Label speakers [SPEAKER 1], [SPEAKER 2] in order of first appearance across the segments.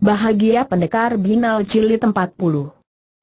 [SPEAKER 1] Bahagia Pendekar Binal Jilid 40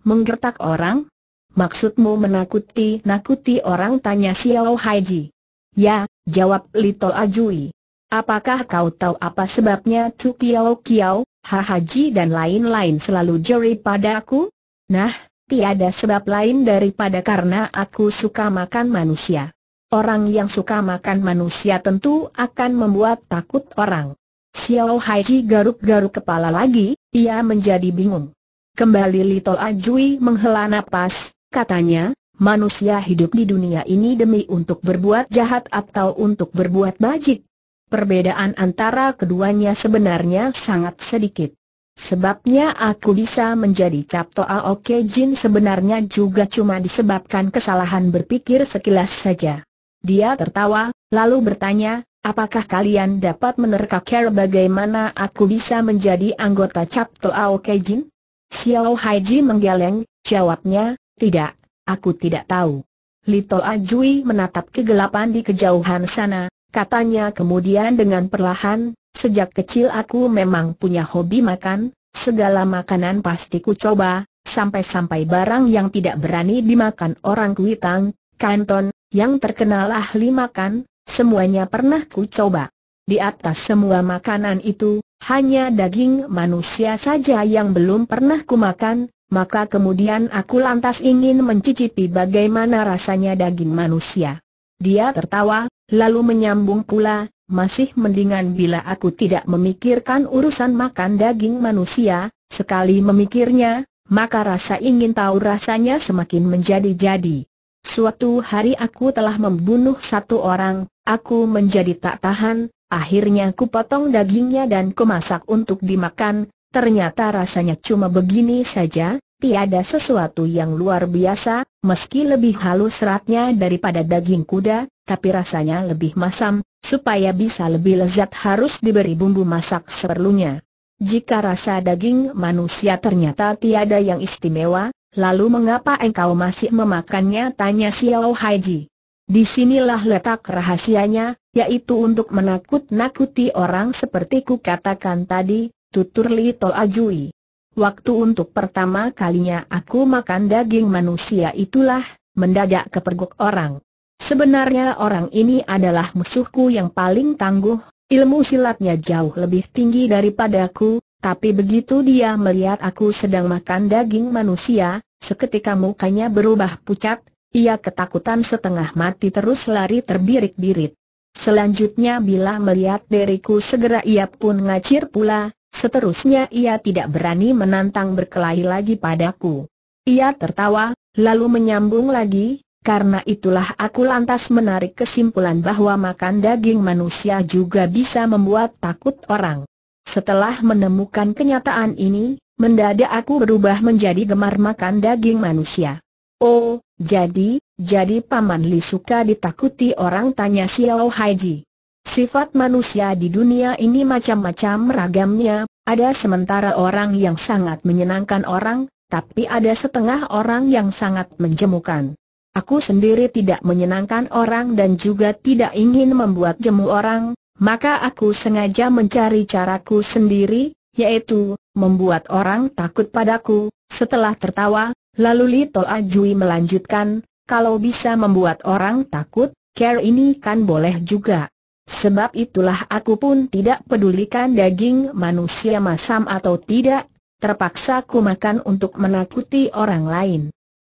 [SPEAKER 1] Menggertak orang? Maksudmu menakuti-nakuti orang tanya Xiao Haiji Ya, jawab Little Ajui Apakah kau tahu apa sebabnya Tu Piao Kiao, Ha Haji dan lain-lain selalu jeri aku? Nah, tiada sebab lain daripada karena aku suka makan manusia Orang yang suka makan manusia tentu akan membuat takut orang Xiao Haiji garuk-garuk kepala lagi, ia menjadi bingung. Kembali Lito Ajui menghela napas, katanya, manusia hidup di dunia ini demi untuk berbuat jahat atau untuk berbuat bajik. Perbedaan antara keduanya sebenarnya sangat sedikit. Sebabnya aku bisa menjadi capto Toa Oke Jin sebenarnya juga cuma disebabkan kesalahan berpikir sekilas saja. Dia tertawa, lalu bertanya, apakah kalian dapat menerka cara bagaimana aku bisa menjadi anggota Cap Toao Kejin? Xiao Haiji menggeleng, jawabnya, tidak, aku tidak tahu. Lito Ajui menatap kegelapan di kejauhan sana, katanya kemudian dengan perlahan, sejak kecil aku memang punya hobi makan, segala makanan pasti ku coba, sampai-sampai barang yang tidak berani dimakan orang Kuitang, Kanton, yang terkenal ahli makan, Semuanya pernah ku coba. Di atas semua makanan itu, hanya daging manusia saja yang belum pernah kumakan, maka kemudian aku lantas ingin mencicipi bagaimana rasanya daging manusia. Dia tertawa, lalu menyambung pula, masih mendingan bila aku tidak memikirkan urusan makan daging manusia, sekali memikirnya, maka rasa ingin tahu rasanya semakin menjadi-jadi. Suatu hari aku telah membunuh satu orang, aku menjadi tak tahan, akhirnya ku potong dagingnya dan kumasak untuk dimakan, ternyata rasanya cuma begini saja, tiada sesuatu yang luar biasa, meski lebih halus seratnya daripada daging kuda, tapi rasanya lebih masam, supaya bisa lebih lezat harus diberi bumbu masak seperlunya. Jika rasa daging manusia ternyata tiada yang istimewa, Lalu mengapa engkau masih memakannya? Tanya Xiao Haiji. Disinilah letak rahasianya, yaitu untuk menakut-nakuti orang seperti ku katakan tadi, tutur Li Tol Ajui. Waktu untuk pertama kalinya aku makan daging manusia itulah, mendadak kepergok orang. Sebenarnya orang ini adalah musuhku yang paling tangguh, ilmu silatnya jauh lebih tinggi daripadaku, tapi begitu dia melihat aku sedang makan daging manusia, seketika mukanya berubah pucat, ia ketakutan setengah mati terus lari terbirik-birit. Selanjutnya bila melihat diriku segera ia pun ngacir pula, seterusnya ia tidak berani menantang berkelahi lagi padaku. Ia tertawa, lalu menyambung lagi, karena itulah aku lantas menarik kesimpulan bahwa makan daging manusia juga bisa membuat takut orang. Setelah menemukan kenyataan ini, mendadak aku berubah menjadi gemar makan daging manusia. Oh, jadi, jadi Paman Li suka ditakuti orang tanya Xiao Haiji. Sifat manusia di dunia ini macam-macam ragamnya, ada sementara orang yang sangat menyenangkan orang, tapi ada setengah orang yang sangat menjemukan. Aku sendiri tidak menyenangkan orang dan juga tidak ingin membuat jemu orang, maka aku sengaja mencari caraku sendiri, yaitu, membuat orang takut padaku, setelah tertawa, lalu Li Ajui melanjutkan, kalau bisa membuat orang takut, care ini kan boleh juga. Sebab itulah aku pun tidak pedulikan daging manusia masam atau tidak, terpaksa ku makan untuk menakuti orang lain.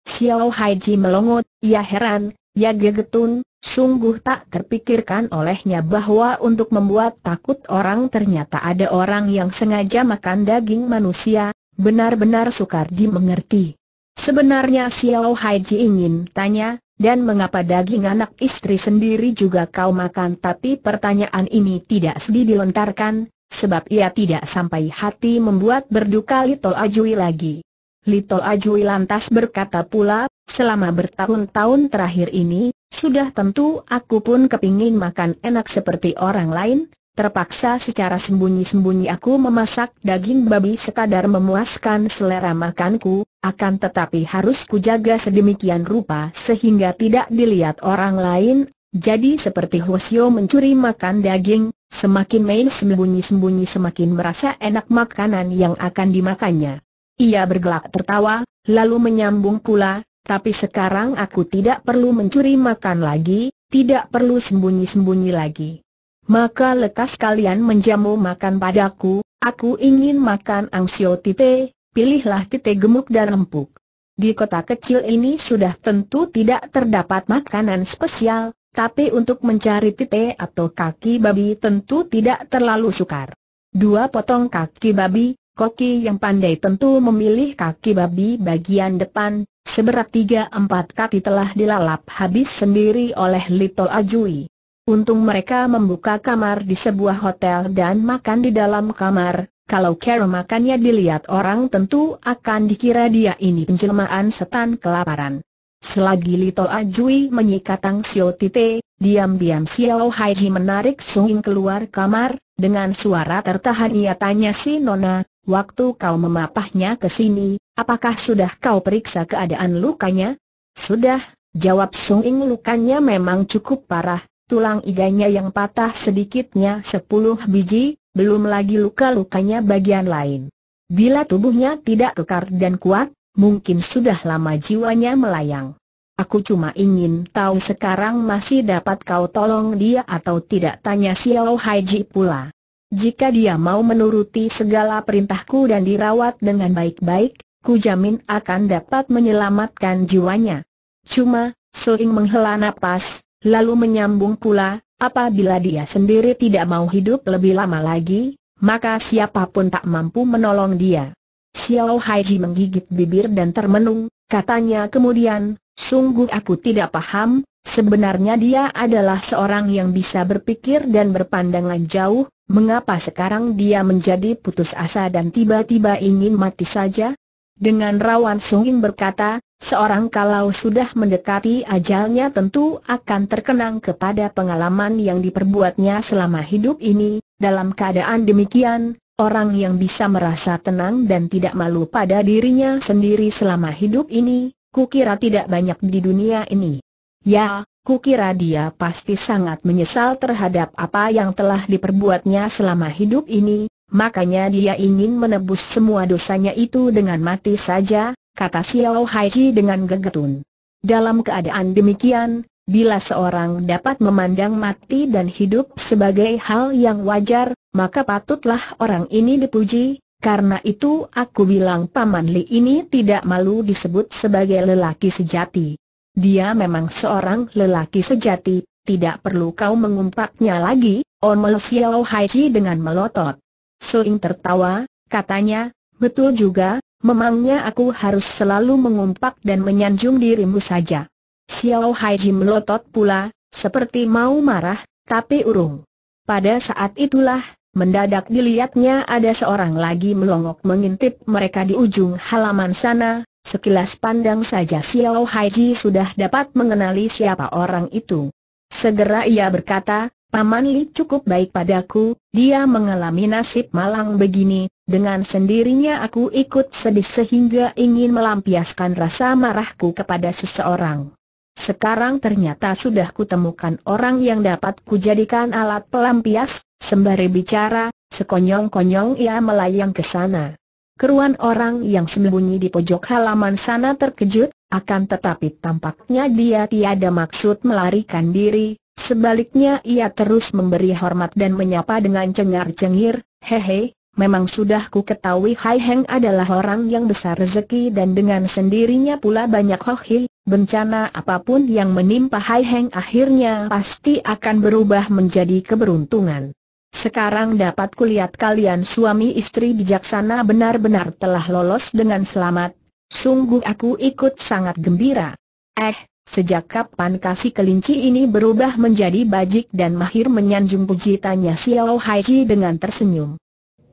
[SPEAKER 1] Xiao Haiji melongot, ya heran, ya gegetun, Sungguh tak terpikirkan olehnya bahwa untuk membuat takut orang ternyata ada orang yang sengaja makan daging manusia, benar-benar sukar dimengerti. Sebenarnya Xiao Haiji ingin tanya, dan mengapa daging anak istri sendiri juga kau makan tapi pertanyaan ini tidak sedih dilontarkan, sebab ia tidak sampai hati membuat berduka Lito Ajui lagi. Lito Ajui lantas berkata pula, selama bertahun-tahun terakhir ini, sudah tentu aku pun kepingin makan enak seperti orang lain, terpaksa secara sembunyi-sembunyi aku memasak daging babi sekadar memuaskan selera makanku, akan tetapi harus kujaga sedemikian rupa sehingga tidak dilihat orang lain, jadi seperti Hosio mencuri makan daging, semakin main sembunyi-sembunyi semakin merasa enak makanan yang akan dimakannya. Ia bergelak tertawa, lalu menyambung pula, tapi sekarang aku tidak perlu mencuri makan lagi, tidak perlu sembunyi-sembunyi lagi. Maka lekas kalian menjamu makan padaku, aku ingin makan angsio tite, pilihlah tite gemuk dan empuk. Di kota kecil ini sudah tentu tidak terdapat makanan spesial, tapi untuk mencari tite atau kaki babi tentu tidak terlalu sukar. Dua potong kaki babi, koki yang pandai tentu memilih kaki babi bagian depan, Seberat tiga empat kaki telah dilalap habis sendiri oleh Little Ajui. Untung mereka membuka kamar di sebuah hotel dan makan di dalam kamar, kalau cara makannya dilihat orang tentu akan dikira dia ini penjelmaan setan kelaparan. Selagi Little Ajui menyikat Tang Xiao Tite, diam-diam Xiao Haiji menarik Sung Ying keluar kamar, dengan suara tertahan ia tanya si Nona, Waktu kau memapahnya ke sini, apakah sudah kau periksa keadaan lukanya? Sudah, jawab Sung Ing lukanya memang cukup parah, tulang iganya yang patah sedikitnya 10 biji, belum lagi luka-lukanya bagian lain. Bila tubuhnya tidak kekar dan kuat, mungkin sudah lama jiwanya melayang. Aku cuma ingin tahu sekarang masih dapat kau tolong dia atau tidak tanya Xiao Haiji pula. Jika dia mau menuruti segala perintahku dan dirawat dengan baik-baik, ku jamin akan dapat menyelamatkan jiwanya. Cuma, Soing menghela napas, lalu menyambung pula, apabila dia sendiri tidak mau hidup lebih lama lagi, maka siapapun tak mampu menolong dia. Xiao Haiji menggigit bibir dan termenung, katanya kemudian, sungguh aku tidak paham, Sebenarnya dia adalah seorang yang bisa berpikir dan berpandangan jauh, mengapa sekarang dia menjadi putus asa dan tiba-tiba ingin mati saja? Dengan rawan sungging berkata, seorang kalau sudah mendekati ajalnya tentu akan terkenang kepada pengalaman yang diperbuatnya selama hidup ini, dalam keadaan demikian, orang yang bisa merasa tenang dan tidak malu pada dirinya sendiri selama hidup ini, kukira tidak banyak di dunia ini. Ya, kukira dia pasti sangat menyesal terhadap apa yang telah diperbuatnya selama hidup ini, makanya dia ingin menebus semua dosanya itu dengan mati saja, kata Xiao Haiji dengan gegetun. Dalam keadaan demikian, Bila seorang dapat memandang mati dan hidup sebagai hal yang wajar, maka patutlah orang ini dipuji, karena itu aku bilang Paman Li ini tidak malu disebut sebagai lelaki sejati. Dia memang seorang lelaki sejati, tidak perlu kau mengumpatnya lagi, Omel oh Xiao Haiji dengan melotot. Soing tertawa, katanya, betul juga, memangnya aku harus selalu mengumpat dan menyanjung dirimu saja. Xiao Haiji melotot pula, seperti mau marah, tapi urung. Pada saat itulah, mendadak dilihatnya ada seorang lagi melongok mengintip mereka di ujung halaman sana, Sekilas pandang saja Xiao Haiji sudah dapat mengenali siapa orang itu. Segera ia berkata, Paman Li cukup baik padaku, dia mengalami nasib malang begini, dengan sendirinya aku ikut sedih sehingga ingin melampiaskan rasa marahku kepada seseorang. Sekarang ternyata sudah kutemukan orang yang dapat kujadikan alat pelampias, sembari bicara, sekonyong-konyong ia melayang ke sana. Keruan orang yang sembunyi di pojok halaman sana terkejut, akan tetapi tampaknya dia tiada maksud melarikan diri, sebaliknya ia terus memberi hormat dan menyapa dengan cengar-cengir, hehe, memang sudah ku ketahui Hai Heng adalah orang yang besar rezeki dan dengan sendirinya pula banyak hohi, bencana apapun yang menimpa Hai Heng akhirnya pasti akan berubah menjadi keberuntungan. Sekarang dapat kulihat kalian suami istri bijaksana benar-benar telah lolos dengan selamat. Sungguh aku ikut sangat gembira. Eh, sejak kapan kasih kelinci ini berubah menjadi bajik dan mahir menyanjung puji tanya Xiao Haiji dengan tersenyum.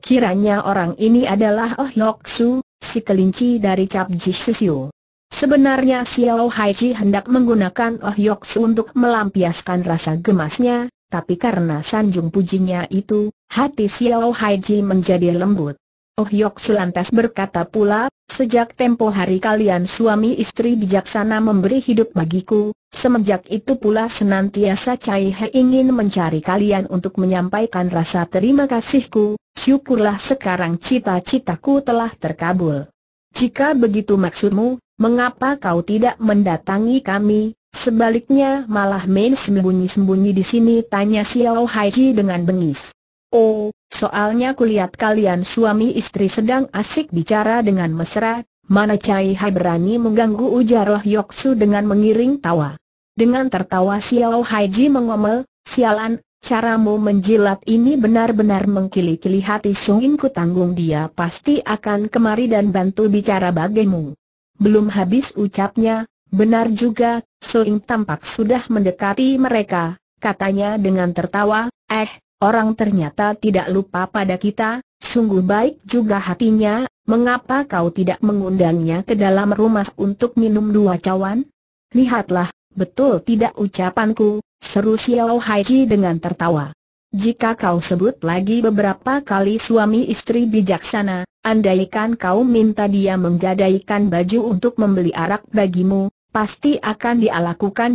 [SPEAKER 1] Kiranya orang ini adalah Oh Yok Su, si kelinci dari Cap Ji Sebenarnya Xiao Haiji hendak menggunakan Oh Yok Su untuk melampiaskan rasa gemasnya, tapi karena sanjung pujinya itu, hati Xiao Haiji menjadi lembut. Oh Yok Sulantas berkata pula, sejak tempo hari kalian suami istri bijaksana memberi hidup bagiku, semenjak itu pula senantiasa Cai He ingin mencari kalian untuk menyampaikan rasa terima kasihku, syukurlah sekarang cita-citaku telah terkabul. Jika begitu maksudmu, mengapa kau tidak mendatangi kami, Sebaliknya malah main sembunyi-sembunyi di sini tanya Xiao Haiji dengan bengis. Oh, soalnya kulihat kalian suami istri sedang asik bicara dengan mesra, mana Cai Hai berani mengganggu ujar Loh Yoksu dengan mengiring tawa. Dengan tertawa Xiao Haiji mengomel, sialan, caramu menjilat ini benar-benar mengkili-kili hati sungguh tanggung dia pasti akan kemari dan bantu bicara bagimu. Belum habis ucapnya, Benar juga, Soing tampak sudah mendekati mereka, katanya dengan tertawa, eh, orang ternyata tidak lupa pada kita, sungguh baik juga hatinya, mengapa kau tidak mengundangnya ke dalam rumah untuk minum dua cawan? Lihatlah, betul tidak ucapanku, seru Xiao Haiji dengan tertawa. Jika kau sebut lagi beberapa kali suami istri bijaksana, andaikan kau minta dia menggadaikan baju untuk membeli arak bagimu, Pasti akan dia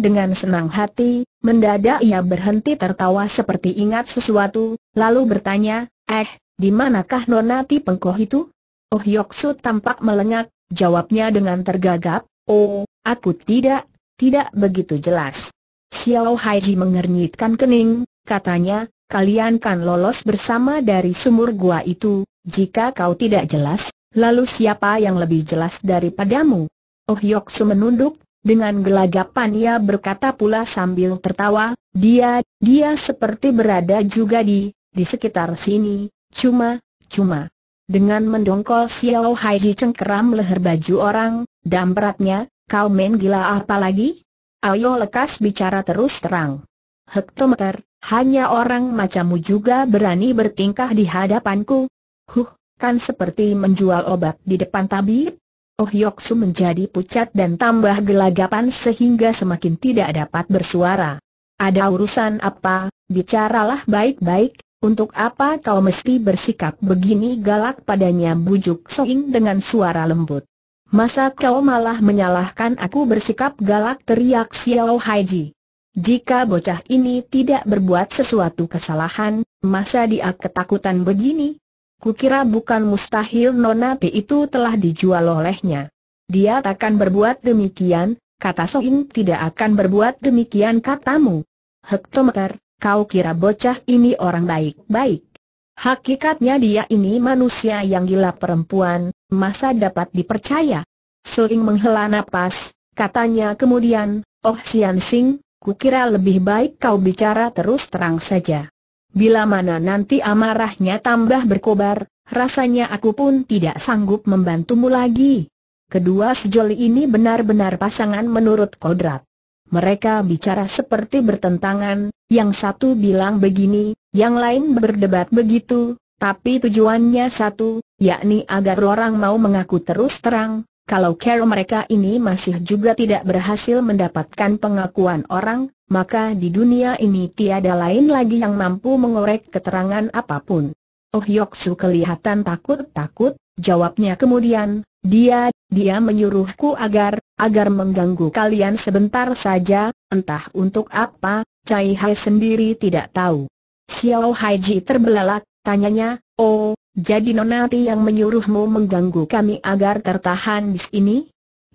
[SPEAKER 1] dengan senang hati, mendadak ia berhenti tertawa seperti ingat sesuatu, lalu bertanya, eh, di manakah nona nonati pengkoh itu? Oh Yoksu tampak melengak, jawabnya dengan tergagap, oh, aku tidak, tidak begitu jelas. Xiao Haiji mengernyitkan kening, katanya, kalian kan lolos bersama dari sumur gua itu, jika kau tidak jelas, lalu siapa yang lebih jelas daripadamu? Oh Yoksu menunduk, dengan gelagapan ia berkata pula sambil tertawa, dia, dia seperti berada juga di, di sekitar sini, cuma, cuma. Dengan mendongkol Xiao Hai Ji cengkeram leher baju orang, beratnya, kau main gila apa lagi? Ayo lekas bicara terus terang. Hektometer, hanya orang macammu juga berani bertingkah di hadapanku. Huh, kan seperti menjual obat di depan tabib? Oh Yoksu menjadi pucat dan tambah gelagapan sehingga semakin tidak dapat bersuara. Ada urusan apa, bicaralah baik-baik, untuk apa kau mesti bersikap begini galak padanya bujuk Soing dengan suara lembut. Masa kau malah menyalahkan aku bersikap galak teriak Xiao Haiji. Jika bocah ini tidak berbuat sesuatu kesalahan, masa dia ketakutan begini? Kukira bukan mustahil nona Pi itu telah dijual olehnya. Dia takkan berbuat demikian, kata Soin tidak akan berbuat demikian katamu. Hektometer, kau kira bocah ini orang baik-baik. Hakikatnya dia ini manusia yang gila perempuan, masa dapat dipercaya? Sering menghela nafas, katanya kemudian, Oh Sian Sing, kukira lebih baik kau bicara terus terang saja. Bila mana nanti amarahnya tambah berkobar, rasanya aku pun tidak sanggup membantumu lagi. Kedua sejoli ini benar-benar pasangan menurut kodrat. Mereka bicara seperti bertentangan, yang satu bilang begini, yang lain berdebat begitu, tapi tujuannya satu, yakni agar orang mau mengaku terus terang, kalau Carol mereka ini masih juga tidak berhasil mendapatkan pengakuan orang, maka di dunia ini tiada lain lagi yang mampu mengorek keterangan apapun. Oh Yoksu kelihatan takut-takut, jawabnya kemudian, dia, dia menyuruhku agar, agar mengganggu kalian sebentar saja, entah untuk apa, Cai Hai sendiri tidak tahu. Xiao Haiji terbelalak, tanyanya, oh, jadi Nonati yang menyuruhmu mengganggu kami agar tertahan di sini?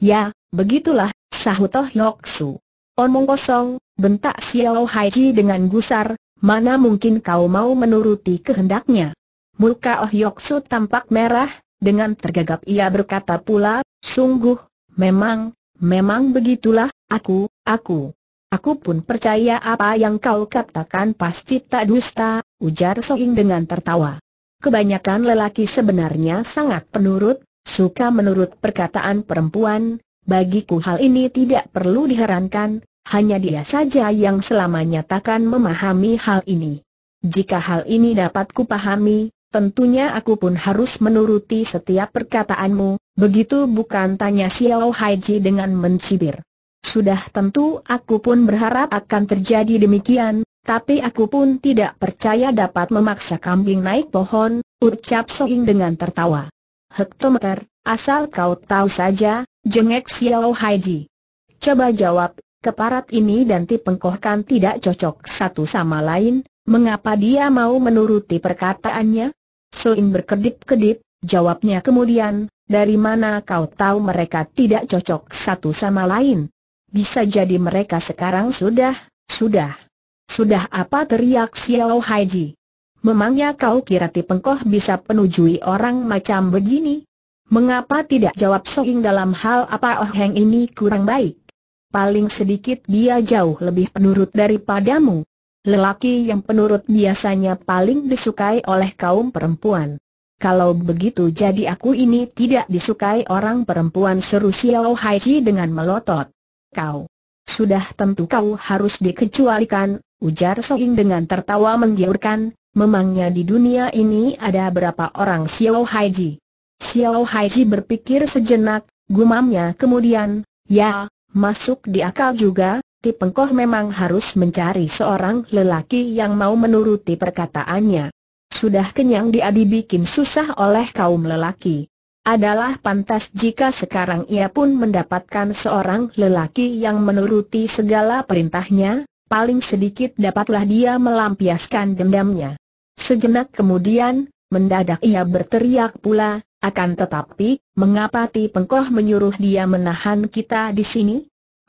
[SPEAKER 1] Ya, begitulah, sahut Toh Yoksu. Omong kosong, bentak Xiao Haiji dengan gusar, mana mungkin kau mau menuruti kehendaknya. Muka Oh Yoksu tampak merah, dengan tergagap ia berkata pula, sungguh, memang, memang begitulah, aku, aku. Aku pun percaya apa yang kau katakan pasti tak dusta, ujar Soing dengan tertawa. Kebanyakan lelaki sebenarnya sangat penurut, suka menurut perkataan perempuan, bagiku hal ini tidak perlu diherankan, hanya dia saja yang selama nyatakan memahami hal ini. Jika hal ini dapat kupahami, tentunya aku pun harus menuruti setiap perkataanmu, begitu bukan tanya Xiao Haiji dengan mencibir. Sudah tentu aku pun berharap akan terjadi demikian, tapi aku pun tidak percaya dapat memaksa kambing naik pohon, ucap Soing dengan tertawa. Hektometer, asal kau tahu saja, jengek Xiao Haiji. Coba jawab, keparat ini dan tipengkohkan tidak cocok satu sama lain, mengapa dia mau menuruti perkataannya? Soing berkedip-kedip, jawabnya kemudian, dari mana kau tahu mereka tidak cocok satu sama lain? Bisa jadi mereka sekarang sudah, sudah sudah apa teriak Xiao Haiji? Memangnya kau kira Tipengkoh bisa penujui orang macam begini? Mengapa tidak jawab Soing dalam hal apa Oh Heng ini kurang baik? Paling sedikit dia jauh lebih penurut daripadamu. Lelaki yang penurut biasanya paling disukai oleh kaum perempuan. Kalau begitu jadi aku ini tidak disukai orang perempuan seru Xiao Haiji dengan melotot. Kau. Sudah tentu kau harus dikecualikan, ujar Soing dengan tertawa menggiurkan, memangnya di dunia ini ada berapa orang Xiao Haiji? Xiao Haiji berpikir sejenak, gumamnya kemudian, ya, masuk di akal juga, Ti Pengkoh memang harus mencari seorang lelaki yang mau menuruti perkataannya. Sudah kenyang dia dibikin susah oleh kaum lelaki adalah pantas jika sekarang ia pun mendapatkan seorang lelaki yang menuruti segala perintahnya, paling sedikit dapatlah dia melampiaskan dendamnya. Sejenak kemudian, mendadak ia berteriak pula, akan tetapi, mengapa Ti Pengkoh menyuruh dia menahan kita di sini?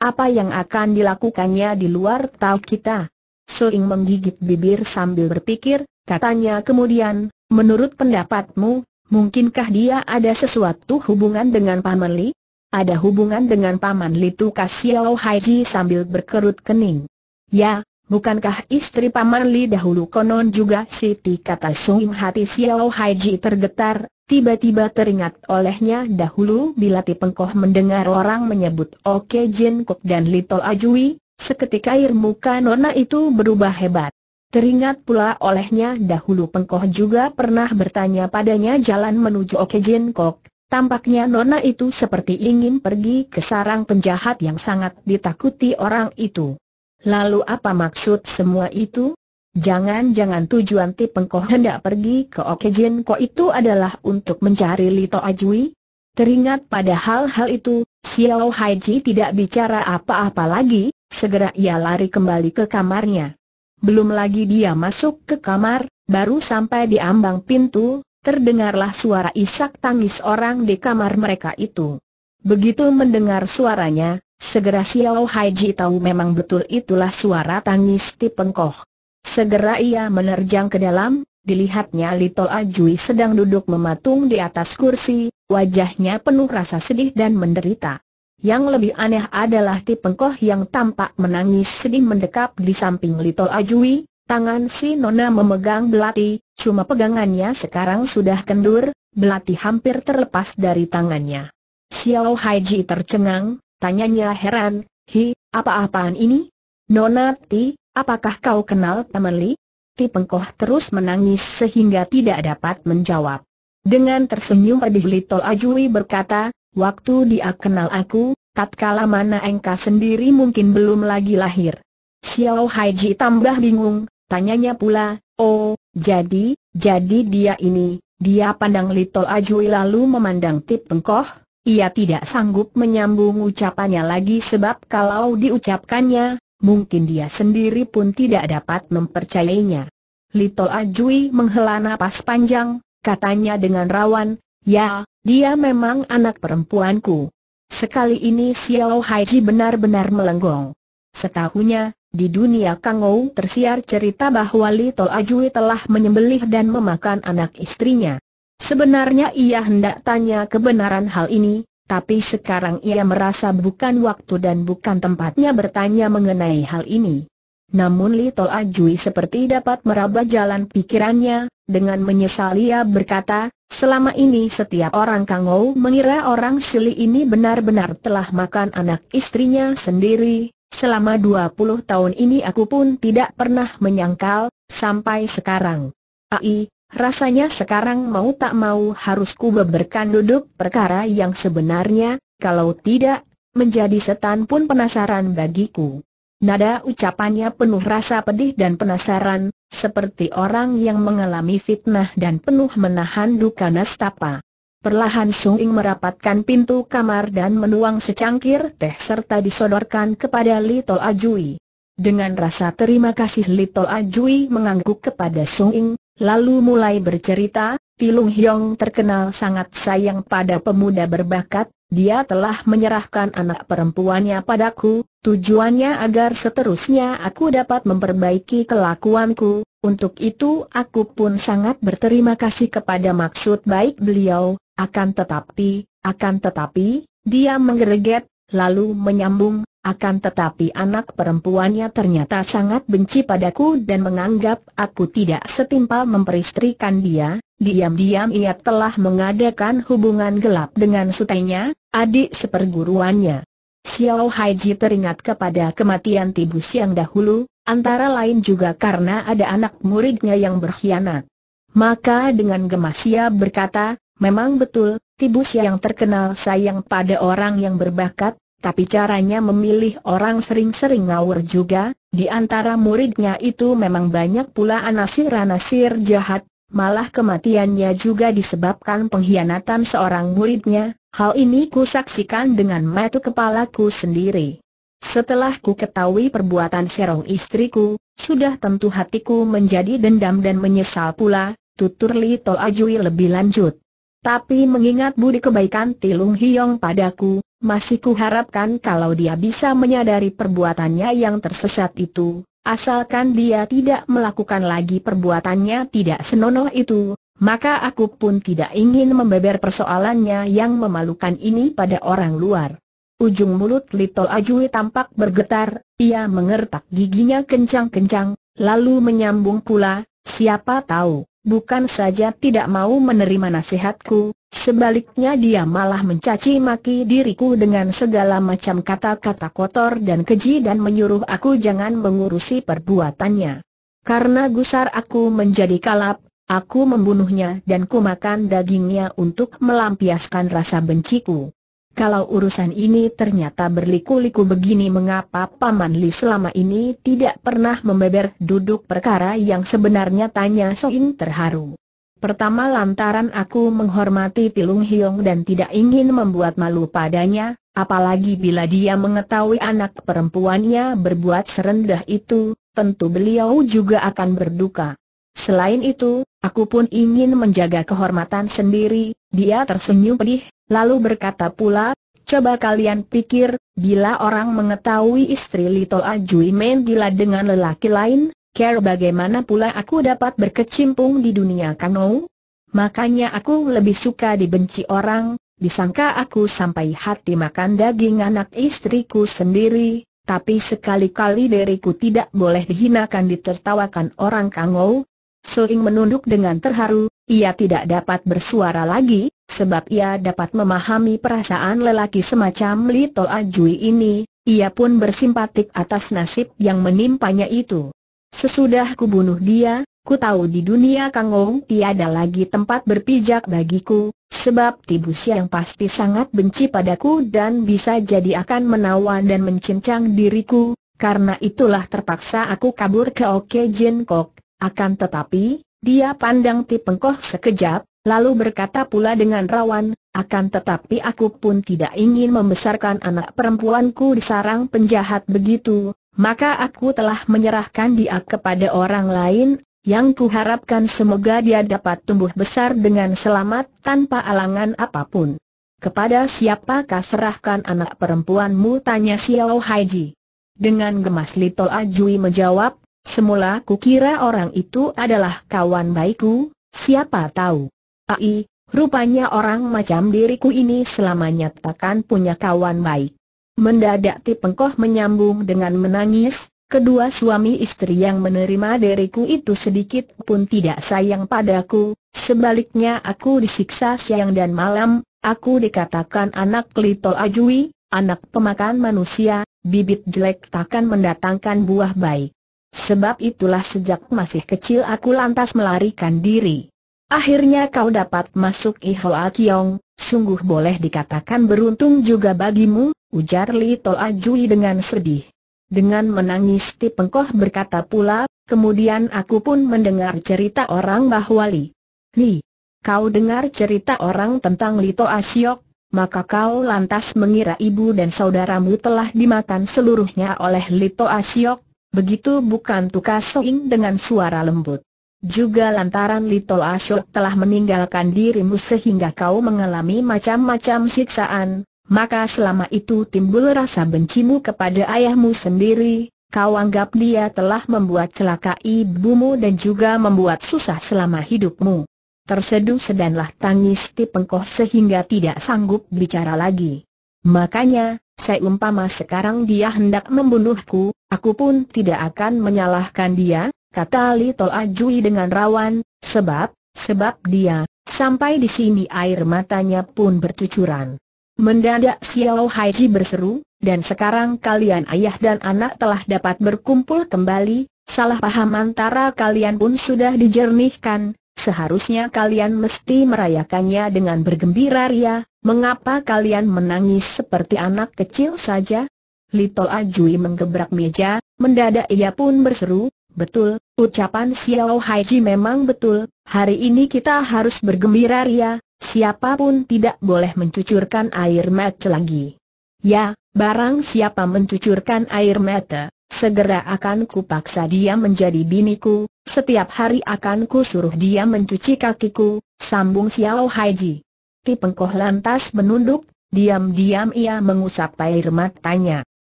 [SPEAKER 1] Apa yang akan dilakukannya di luar tahu kita? Soing menggigit bibir sambil berpikir, katanya kemudian, menurut pendapatmu, mungkinkah dia ada sesuatu hubungan dengan Paman Li? Ada hubungan dengan Paman Li Tukas Xiao Haiji sambil berkerut kening. Ya, bukankah istri Paman Li dahulu konon juga Siti kata sungim hati Xiao Hai Ji tergetar, tiba-tiba teringat olehnya dahulu bila Ti Pengkoh mendengar orang menyebut Oke Jin Kok dan Lito Ajui, seketika air muka Nona itu berubah hebat. Teringat pula olehnya dahulu Pengkoh juga pernah bertanya padanya jalan menuju Oke Jin Kok, Tampaknya Nona itu seperti ingin pergi ke sarang penjahat yang sangat ditakuti orang itu. Lalu apa maksud semua itu? Jangan-jangan tujuan Ti Pengkoh hendak pergi ke Okejin Ko itu adalah untuk mencari Lito Ajui? Teringat pada hal-hal itu, Xiao Haiji tidak bicara apa-apa lagi, segera ia lari kembali ke kamarnya. Belum lagi dia masuk ke kamar, baru sampai di ambang pintu, terdengarlah suara isak tangis orang di kamar mereka itu. Begitu mendengar suaranya, Segera Xiao Haiji tahu memang betul itulah suara tangis Ti Pengkoh. Segera ia menerjang ke dalam, dilihatnya Little Ajui sedang duduk mematung di atas kursi, wajahnya penuh rasa sedih dan menderita. Yang lebih aneh adalah Ti Pengkoh yang tampak menangis sedih mendekap di samping Little Ajui, tangan si Nona memegang belati, cuma pegangannya sekarang sudah kendur, belati hampir terlepas dari tangannya. Xiao Haiji tercengang, Tanyanya heran, hi, apa-apaan ini? Nona Ti, apakah kau kenal Taman Li? Ti Pengkoh terus menangis sehingga tidak dapat menjawab. Dengan tersenyum pedih Lito Ajui berkata, waktu dia kenal aku, tatkala mana engkau sendiri mungkin belum lagi lahir. Xiao Haiji tambah bingung, tanyanya pula, oh, jadi, jadi dia ini, dia pandang Lito Ajui lalu memandang Ti Pengkoh, ia tidak sanggup menyambung ucapannya lagi sebab kalau diucapkannya, mungkin dia sendiri pun tidak dapat mempercayainya. Lito Ajui menghela napas panjang, katanya dengan rawan, ya, dia memang anak perempuanku. Sekali ini Xiao Haiji benar-benar melenggong. Setahunya, di dunia Kangou tersiar cerita bahwa Lito Ajui telah menyembelih dan memakan anak istrinya. Sebenarnya ia hendak tanya kebenaran hal ini, tapi sekarang ia merasa bukan waktu dan bukan tempatnya bertanya mengenai hal ini. Namun Lito Ajui seperti dapat meraba jalan pikirannya, dengan menyesal ia berkata, selama ini setiap orang Kangou mengira orang Sili ini benar-benar telah makan anak istrinya sendiri, selama 20 tahun ini aku pun tidak pernah menyangkal, sampai sekarang. Ai, Rasanya sekarang mau tak mau harus ku beberkan duduk perkara yang sebenarnya, kalau tidak, menjadi setan pun penasaran bagiku. Nada ucapannya penuh rasa pedih dan penasaran, seperti orang yang mengalami fitnah dan penuh menahan duka nastapa. Perlahan Sung Ing merapatkan pintu kamar dan menuang secangkir teh serta disodorkan kepada Little Ajui. Dengan rasa terima kasih Little Ajui mengangguk kepada Sung Ing, Lalu mulai bercerita, Pilung Hyong terkenal sangat sayang pada pemuda berbakat, dia telah menyerahkan anak perempuannya padaku, tujuannya agar seterusnya aku dapat memperbaiki kelakuanku, untuk itu aku pun sangat berterima kasih kepada maksud baik beliau, akan tetapi, akan tetapi, dia menggereget, lalu menyambung, akan tetapi anak perempuannya ternyata sangat benci padaku dan menganggap aku tidak setimpal memperistrikan dia, diam-diam ia telah mengadakan hubungan gelap dengan sutenya, adik seperguruannya. Xiao Haiji teringat kepada kematian Tibus yang dahulu, antara lain juga karena ada anak muridnya yang berkhianat. Maka dengan gemas ia berkata, memang betul, Tibus yang terkenal sayang pada orang yang berbakat, tapi caranya memilih orang sering-sering ngawur juga, di antara muridnya itu memang banyak pula anasir-anasir jahat, malah kematiannya juga disebabkan pengkhianatan seorang muridnya, hal ini ku saksikan dengan metu kepalaku sendiri. Setelah ku ketahui perbuatan serong istriku, sudah tentu hatiku menjadi dendam dan menyesal pula, tutur Li ajui lebih lanjut. Tapi mengingat budi kebaikan Tilung Hiong padaku, masih kuharapkan kalau dia bisa menyadari perbuatannya yang tersesat itu, asalkan dia tidak melakukan lagi perbuatannya tidak senonoh itu, maka aku pun tidak ingin membeber persoalannya yang memalukan ini pada orang luar. Ujung mulut Little Ajui tampak bergetar, ia mengertak giginya kencang-kencang, lalu menyambung pula, siapa tahu, bukan saja tidak mau menerima nasihatku, sebaliknya dia malah mencaci maki diriku dengan segala macam kata-kata kotor dan keji dan menyuruh aku jangan mengurusi perbuatannya. Karena gusar aku menjadi kalap, aku membunuhnya dan kumakan dagingnya untuk melampiaskan rasa benciku. Kalau urusan ini ternyata berliku-liku begini mengapa Paman Li selama ini tidak pernah membeber duduk perkara yang sebenarnya tanya Soin terharu. Pertama lantaran aku menghormati Tilung Hiong dan tidak ingin membuat malu padanya, apalagi bila dia mengetahui anak perempuannya berbuat serendah itu, tentu beliau juga akan berduka. Selain itu, aku pun ingin menjaga kehormatan sendiri, dia tersenyum pedih, lalu berkata pula, Coba kalian pikir, bila orang mengetahui istri Lito Ajui main gila dengan lelaki lain, care bagaimana pula aku dapat berkecimpung di dunia kano? Makanya aku lebih suka dibenci orang, disangka aku sampai hati makan daging anak istriku sendiri, tapi sekali-kali diriku tidak boleh dihinakan ditertawakan orang kangou. Soing menunduk dengan terharu, ia tidak dapat bersuara lagi, sebab ia dapat memahami perasaan lelaki semacam Li Ajui ini, ia pun bersimpatik atas nasib yang menimpanya itu. Sesudah kubunuh dia, ku tahu di dunia Kangong tiada lagi tempat berpijak bagiku, sebab Tibus yang pasti sangat benci padaku dan bisa jadi akan menawan dan mencincang diriku, karena itulah terpaksa aku kabur ke Oke Jin Kok. Akan tetapi, dia pandang Tipengkoh sekejap, lalu berkata pula dengan rawan, akan tetapi aku pun tidak ingin membesarkan anak perempuanku di sarang penjahat begitu, maka aku telah menyerahkan dia kepada orang lain, yang kuharapkan semoga dia dapat tumbuh besar dengan selamat tanpa alangan apapun. Kepada siapakah serahkan anak perempuanmu? tanya Xiao Haiji. Dengan gemas Lito Ajui menjawab, Semula kira orang itu adalah kawan baikku, siapa tahu. Ai, rupanya orang macam diriku ini selamanya takkan punya kawan baik. Mendadak Tipengkoh menyambung dengan menangis, kedua suami istri yang menerima diriku itu sedikit pun tidak sayang padaku, sebaliknya aku disiksa siang dan malam, aku dikatakan anak Lito Ajui, anak pemakan manusia, bibit jelek takkan mendatangkan buah baik. Sebab itulah sejak masih kecil aku lantas melarikan diri. Akhirnya kau dapat masuk Ihoa Kiong, sungguh boleh dikatakan beruntung juga bagimu, ujar Li Toa Jui dengan sedih. Dengan menangis Ti Pengkoh berkata pula, kemudian aku pun mendengar cerita orang bahwa Li. Li, kau dengar cerita orang tentang Li Toa Siok, maka kau lantas mengira ibu dan saudaramu telah dimakan seluruhnya oleh Li Toa Siok, Begitu bukan Tukas Soing dengan suara lembut. Juga lantaran Little Ashok telah meninggalkan dirimu sehingga kau mengalami macam-macam siksaan, maka selama itu timbul rasa bencimu kepada ayahmu sendiri, kau anggap dia telah membuat celaka ibumu dan juga membuat susah selama hidupmu. Terseduh sedanlah tangis tipengkoh sehingga tidak sanggup bicara lagi. Makanya, saya umpama sekarang dia hendak membunuhku, aku pun tidak akan menyalahkan dia, kata Li Tol Ajui dengan rawan, sebab, sebab dia, sampai di sini air matanya pun bercucuran. Mendadak Xiao Haiji berseru, dan sekarang kalian ayah dan anak telah dapat berkumpul kembali, salah paham antara kalian pun sudah dijernihkan, Seharusnya kalian mesti merayakannya dengan bergembira ria, mengapa kalian menangis seperti anak kecil saja? Little Ajui menggebrak meja, mendadak ia pun berseru, betul, ucapan Xiao Haiji memang betul, hari ini kita harus bergembira ria, siapapun tidak boleh mencucurkan air mata lagi. Ya, barang siapa mencucurkan air mata, Segera akan kupaksa dia menjadi biniku, setiap hari akan kusuruh dia mencuci kakiku, sambung Xiao Haiji. Ti Pengkoh lantas menunduk, diam-diam ia mengusap air matanya.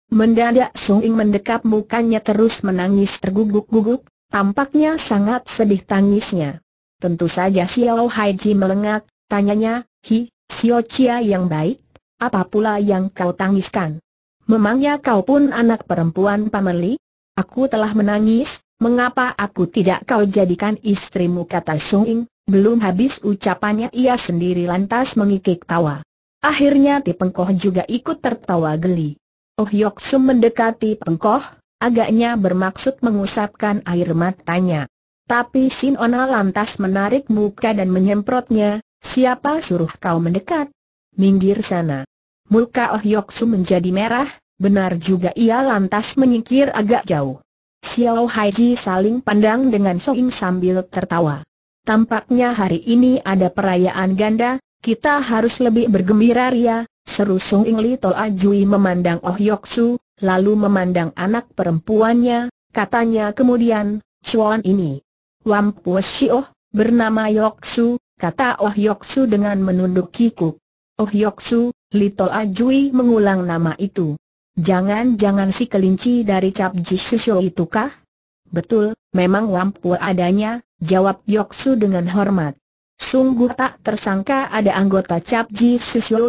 [SPEAKER 1] Mendadak Sung Ing mendekap mukanya terus menangis terguguk-guguk, tampaknya sangat sedih tangisnya. Tentu saja Xiao Haiji melengak, tanyanya, Hi, Xiao Chia yang baik, apa pula yang kau tangiskan? Memangnya kau pun anak perempuan Pameli? Aku telah menangis, mengapa aku tidak kau jadikan istrimu kata Ing, belum habis ucapannya ia sendiri lantas mengikik tawa. Akhirnya Ti Pengkoh juga ikut tertawa geli. Oh Yok Sum mendekati Pengkoh, agaknya bermaksud mengusapkan air matanya. Tapi Sin Ona lantas menarik muka dan menyemprotnya, siapa suruh kau mendekat? Minggir sana. Muka Oh Yoksu menjadi merah, benar juga ia lantas menyingkir agak jauh. Xiao Haiji saling pandang dengan Soim sambil tertawa. Tampaknya hari ini ada perayaan ganda, kita harus lebih bergembira ria, seru Song Ing Li Toa Jui memandang Oh Yoksu, lalu memandang anak perempuannya, katanya kemudian, Chuan ini. Wampu Oh bernama Yoksu, kata Oh Yoksu dengan menunduk kikuk. Oh Yoksu, Lito Ajui mengulang nama itu. Jangan-jangan si kelinci dari Cap Jishisho itu kah? Betul, memang Wampu adanya, jawab Yoksu dengan hormat. Sungguh tak tersangka ada anggota Cap Ji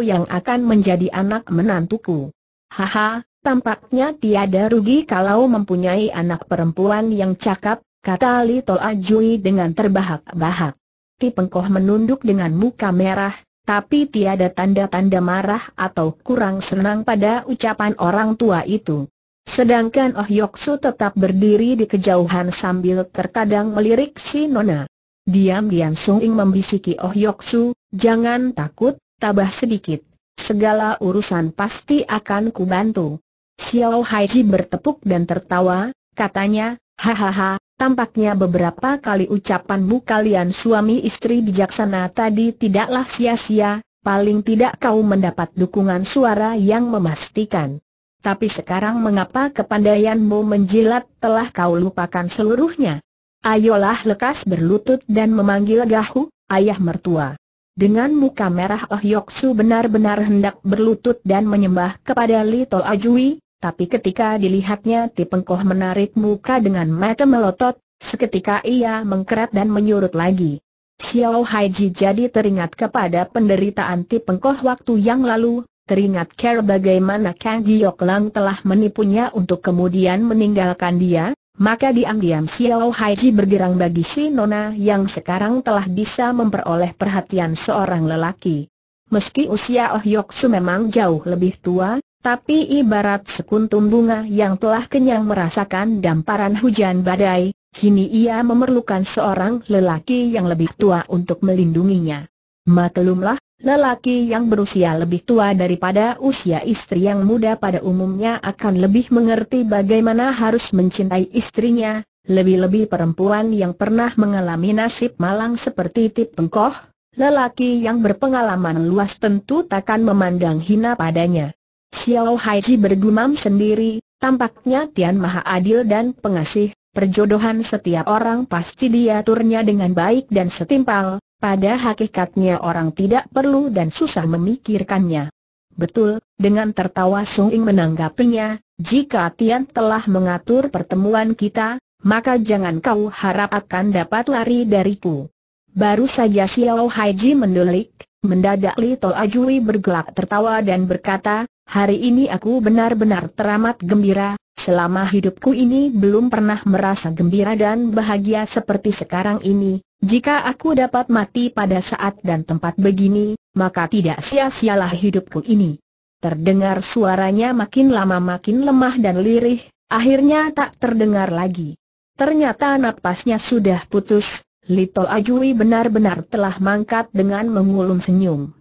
[SPEAKER 1] yang akan menjadi anak menantuku. Haha, tampaknya tiada rugi kalau mempunyai anak perempuan yang cakap, kata Lito Ajui dengan terbahak-bahak. Ti Pengkoh menunduk dengan muka merah, tapi tiada tanda-tanda marah atau kurang senang pada ucapan orang tua itu. Sedangkan Oh Yoksu tetap berdiri di kejauhan sambil terkadang melirik si Nona. Diam-diam Sung Ing membisiki Oh Yoksu, jangan takut, tabah sedikit. Segala urusan pasti akan kubantu. Xiao Haiji bertepuk dan tertawa, katanya, hahaha, Tampaknya beberapa kali ucapanmu kalian suami istri bijaksana tadi tidaklah sia-sia, paling tidak kau mendapat dukungan suara yang memastikan. Tapi sekarang mengapa kepandaianmu menjilat telah kau lupakan seluruhnya? Ayolah lekas berlutut dan memanggil Gahu, ayah mertua. Dengan muka merah Oh Yoksu benar-benar hendak berlutut dan menyembah kepada Little Ajui, tapi ketika dilihatnya Ti Pengkoh menarik muka dengan mata melotot, seketika ia mengkerat dan menyurut lagi. Xiao Haiji jadi teringat kepada penderitaan Ti Pengkoh waktu yang lalu, teringat ker bagaimana Kang Giok Lang telah menipunya untuk kemudian meninggalkan dia, maka diam-diam Xiao Haiji bergerang bagi si Nona yang sekarang telah bisa memperoleh perhatian seorang lelaki. Meski usia Oh Yok Su memang jauh lebih tua, tapi ibarat sekuntum bunga yang telah kenyang merasakan damparan hujan badai, kini ia memerlukan seorang lelaki yang lebih tua untuk melindunginya. Maklumlah, lelaki yang berusia lebih tua daripada usia istri yang muda pada umumnya akan lebih mengerti bagaimana harus mencintai istrinya, lebih-lebih perempuan yang pernah mengalami nasib malang seperti Tip Pengkoh, lelaki yang berpengalaman luas tentu takkan memandang hina padanya. Xiao Haiji bergumam sendiri, tampaknya Tian Maha Adil dan pengasih, perjodohan setiap orang pasti diaturnya dengan baik dan setimpal, pada hakikatnya orang tidak perlu dan susah memikirkannya. Betul, dengan tertawa Sung Ing menanggapinya, jika Tian telah mengatur pertemuan kita, maka jangan kau harap akan dapat lari dariku. Baru saja Xiao Haiji mendelik, mendadak Li Ajui bergelak tertawa dan berkata, Hari ini aku benar-benar teramat gembira, selama hidupku ini belum pernah merasa gembira dan bahagia seperti sekarang ini. Jika aku dapat mati pada saat dan tempat begini, maka tidak sia-sialah hidupku ini. Terdengar suaranya makin lama makin lemah dan lirih, akhirnya tak terdengar lagi. Ternyata napasnya sudah putus, Little Ajui benar-benar telah mangkat dengan mengulum senyum.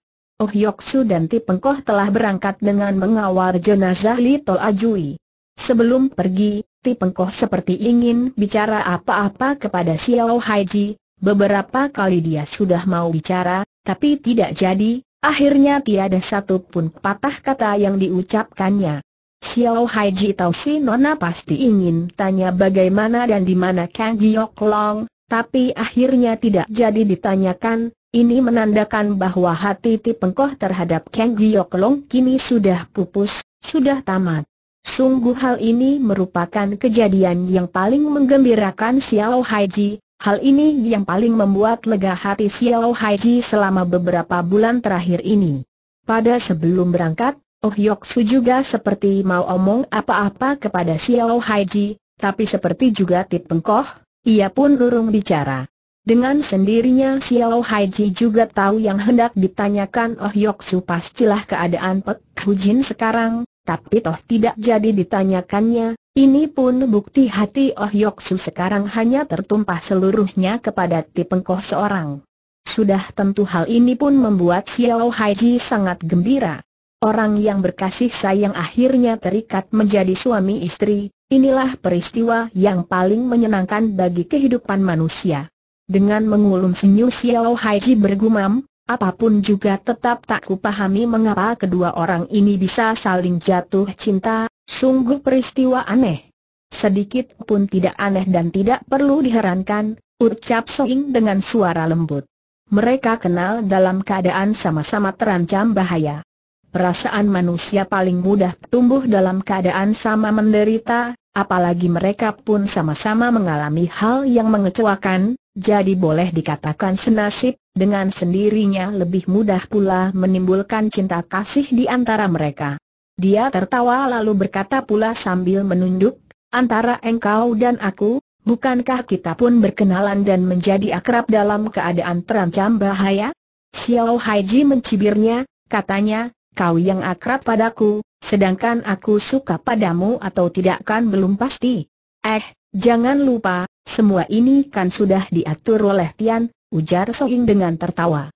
[SPEAKER 1] Oh Su dan Ti Pengkoh telah berangkat dengan mengawal jenazah Li Tol Ajui. Sebelum pergi, Ti Pengkoh seperti ingin bicara apa-apa kepada Xiao Haiji, beberapa kali dia sudah mau bicara, tapi tidak jadi, akhirnya tiada satupun patah kata yang diucapkannya. Xiao Haiji tahu si Nona pasti ingin tanya bagaimana dan di mana Kang Giok Long, tapi akhirnya tidak jadi ditanyakan, ini menandakan bahwa hati Tipengkoh terhadap Kang Gioklong kini sudah pupus, sudah tamat. Sungguh hal ini merupakan kejadian yang paling menggembirakan Xiao Haiji. Hal ini yang paling membuat lega hati Xiao Haiji selama beberapa bulan terakhir ini. Pada sebelum berangkat, Oh Yok Su juga seperti mau omong apa-apa kepada Xiao Haiji, tapi seperti juga Tipengkoh, ia pun urung bicara. Dengan sendirinya Xiao Haiji juga tahu yang hendak ditanyakan Oh Yok Su pastilah keadaan Pek Hujin sekarang, tapi toh tidak jadi ditanyakannya, ini pun bukti hati Oh Yok Su sekarang hanya tertumpah seluruhnya kepada Tipengkoh seorang. Sudah tentu hal ini pun membuat Xiao Haiji sangat gembira. Orang yang berkasih sayang akhirnya terikat menjadi suami istri, inilah peristiwa yang paling menyenangkan bagi kehidupan manusia. Dengan mengulum senyum Xiao Haiji bergumam, apapun juga tetap tak kupahami mengapa kedua orang ini bisa saling jatuh cinta, sungguh peristiwa aneh. Sedikit pun tidak aneh dan tidak perlu diherankan, ucap Soing dengan suara lembut. Mereka kenal dalam keadaan sama-sama terancam bahaya. Perasaan manusia paling mudah tumbuh dalam keadaan sama menderita, apalagi mereka pun sama-sama mengalami hal yang mengecewakan, jadi boleh dikatakan senasib, dengan sendirinya lebih mudah pula menimbulkan cinta kasih di antara mereka. Dia tertawa lalu berkata pula sambil menunduk, antara engkau dan aku, bukankah kita pun berkenalan dan menjadi akrab dalam keadaan terancam bahaya? Xiao Haiji mencibirnya, katanya, kau yang akrab padaku, sedangkan aku suka padamu atau tidak kan belum pasti. Eh, Jangan lupa, semua ini kan sudah diatur oleh Tian, ujar Soing dengan tertawa.